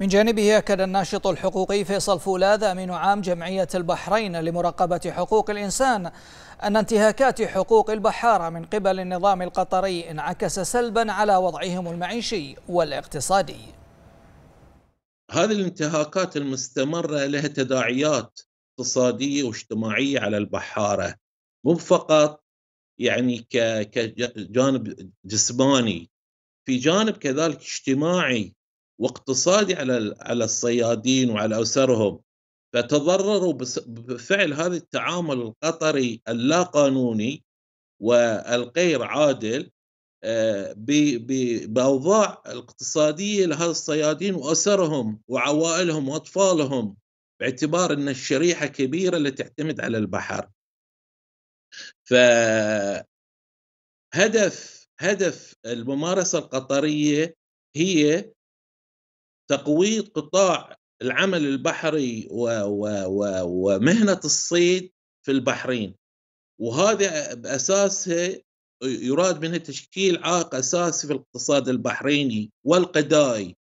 من جانبه أكد الناشط الحقوقي فيصل فولاذ أمين عام جمعية البحرين لمراقبة حقوق الإنسان أن انتهاكات حقوق البحارة من قبل النظام القطري انعكس سلبا على وضعهم المعيشي والاقتصادي هذه الانتهاكات المستمرة لها تداعيات اقتصادية واجتماعية على البحارة مو فقط يعني كجانب جسماني في جانب كذلك اجتماعي واقتصادي على على الصيادين وعلى اسرهم فتضرروا بفعل هذا التعامل القطري اللا قانوني والغير عادل آه، باوضاع اقتصاديه لهذا الصيادين واسرهم وعوائلهم واطفالهم باعتبار ان الشريحه كبيره اللي تعتمد على البحر. فهدف هدف الممارسه القطريه هي تقويض قطاع العمل البحري و و و ومهنة الصيد في البحرين وهذا بأساسها يراد منها تشكيل عائق أساسي في الاقتصاد البحريني والقداي